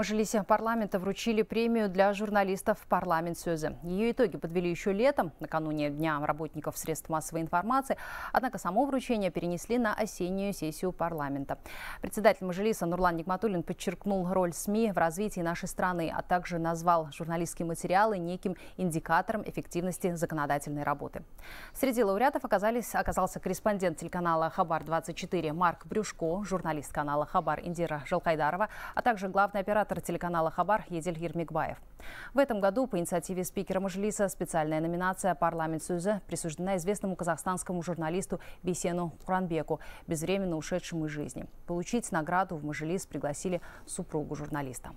Мажилисе парламента вручили премию для журналистов «Парламент Сёзе». Ее итоги подвели еще летом, накануне Дня работников средств массовой информации. Однако само вручение перенесли на осеннюю сессию парламента. Председатель Мажилиса Нурлан Нигматуллин подчеркнул роль СМИ в развитии нашей страны, а также назвал журналистские материалы неким индикатором эффективности законодательной работы. Среди лауреатов оказались, оказался корреспондент телеканала «Хабар-24» Марк Брюшко, журналист канала «Хабар» Индира Жалкайдарова, а также главный оператор оператор телеканала «Хабар» Едиль Ермекбаев. В этом году по инициативе спикера Мажилиса специальная номинация «Парламент Сюза» присуждена известному казахстанскому журналисту Бесену Куранбеку, безвременно ушедшему из жизни. Получить награду в Мажилис пригласили супругу журналиста.